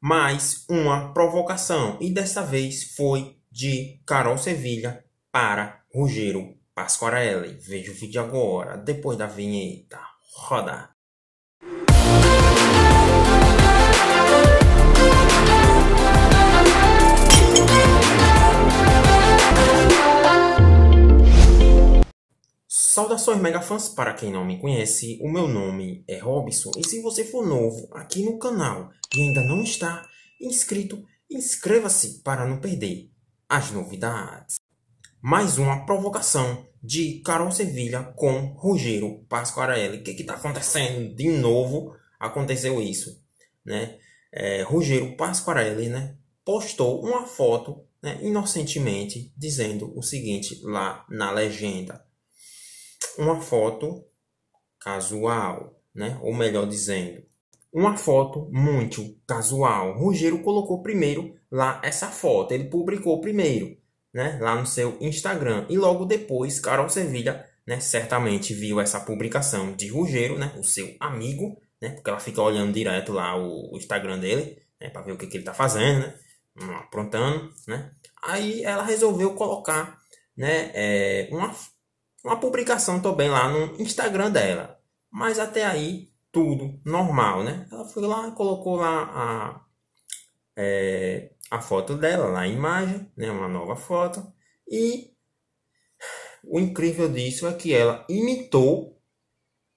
mais uma provocação e dessa vez foi de Carol Sevilha para Rogério Pasquarelli. Veja o vídeo agora, depois da vinheta. Roda! Saudações megafãs, para quem não me conhece, o meu nome é Robson e se você for novo aqui no canal e ainda não está inscrito, inscreva-se para não perder as novidades. Mais uma provocação de Carol Sevilha com Rogério Pasquarelli. O que está acontecendo de novo? Aconteceu isso, né? É, Rogério Pasquarelli, né? Postou uma foto né, inocentemente dizendo o seguinte lá na legenda uma foto casual, né? Ou melhor dizendo, uma foto muito casual. Rogério colocou primeiro lá essa foto, ele publicou primeiro, né? Lá no seu Instagram e logo depois Carol Sevilha, né? Certamente viu essa publicação de Rogério, né? O seu amigo, né? Porque ela fica olhando direto lá o, Instagram dele, né? Para ver o que, que ele tá fazendo, né? Hum, aprontando, né? Aí ela resolveu colocar, né? É, uma uma publicação também lá no Instagram dela. Mas até aí, tudo normal, né? Ela foi lá, e colocou lá a, é, a foto dela, lá a imagem, né? uma nova foto. E o incrível disso é que ela imitou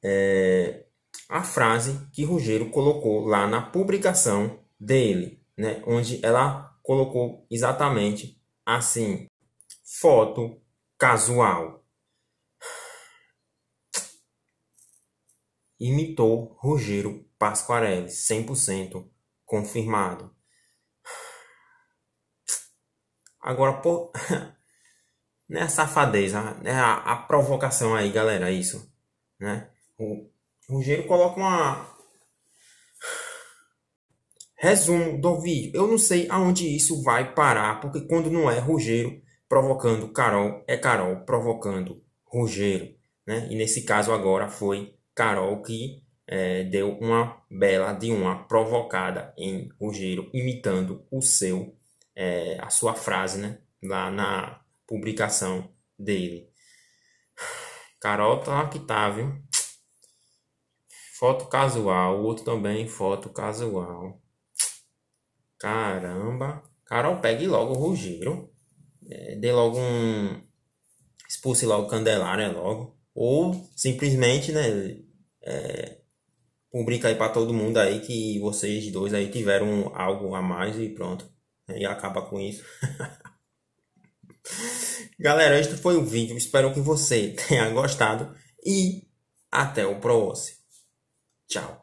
é, a frase que Rogério colocou lá na publicação dele, né? Onde ela colocou exatamente assim: foto casual. Imitou Rogério Pasquarelli 100% confirmado. Agora, por... né, a safadeza, né, a, a, provocação aí, galera, é isso, né? O Rogério coloca uma... Resumo do vídeo. Eu não sei aonde isso vai parar, porque quando não é Rogério provocando Carol, é Carol provocando Rogério, né? E nesse caso agora foi Carol que é, deu uma bela de uma provocada em Rogério, imitando o seu, é, a sua frase, né? Lá na publicação dele. Carol tá que tá, viu? Foto casual, o outro também foto casual. Caramba. Carol, pegue logo o Rogério. É, dê logo um. Expulse logo Candelária é logo ou simplesmente, né, é, publica aí para todo mundo aí que vocês dois aí tiveram algo a mais e pronto. Né, e acaba com isso. Galera, este foi o vídeo. Espero que você tenha gostado e até o próximo. Tchau.